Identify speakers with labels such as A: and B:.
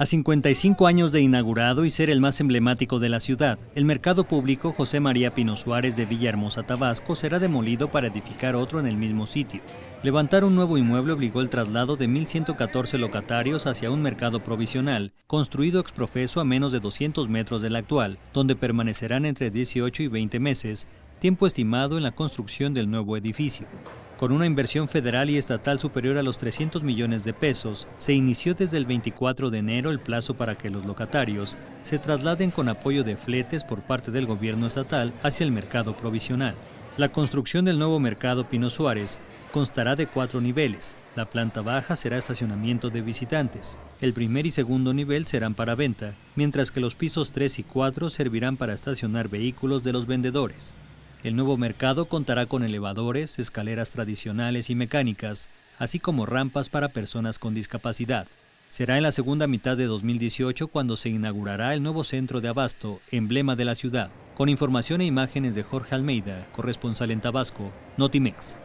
A: A 55 años de inaugurado y ser el más emblemático de la ciudad, el mercado público José María Pino Suárez de Villahermosa, Tabasco, será demolido para edificar otro en el mismo sitio. Levantar un nuevo inmueble obligó el traslado de 1.114 locatarios hacia un mercado provisional, construido exprofeso a menos de 200 metros del actual, donde permanecerán entre 18 y 20 meses, tiempo estimado en la construcción del nuevo edificio. Con una inversión federal y estatal superior a los 300 millones de pesos, se inició desde el 24 de enero el plazo para que los locatarios se trasladen con apoyo de fletes por parte del gobierno estatal hacia el mercado provisional. La construcción del nuevo mercado Pino Suárez constará de cuatro niveles. La planta baja será estacionamiento de visitantes. El primer y segundo nivel serán para venta, mientras que los pisos 3 y 4 servirán para estacionar vehículos de los vendedores. El nuevo mercado contará con elevadores, escaleras tradicionales y mecánicas, así como rampas para personas con discapacidad. Será en la segunda mitad de 2018 cuando se inaugurará el nuevo centro de abasto, emblema de la ciudad. Con información e imágenes de Jorge Almeida, corresponsal en Tabasco, Notimex.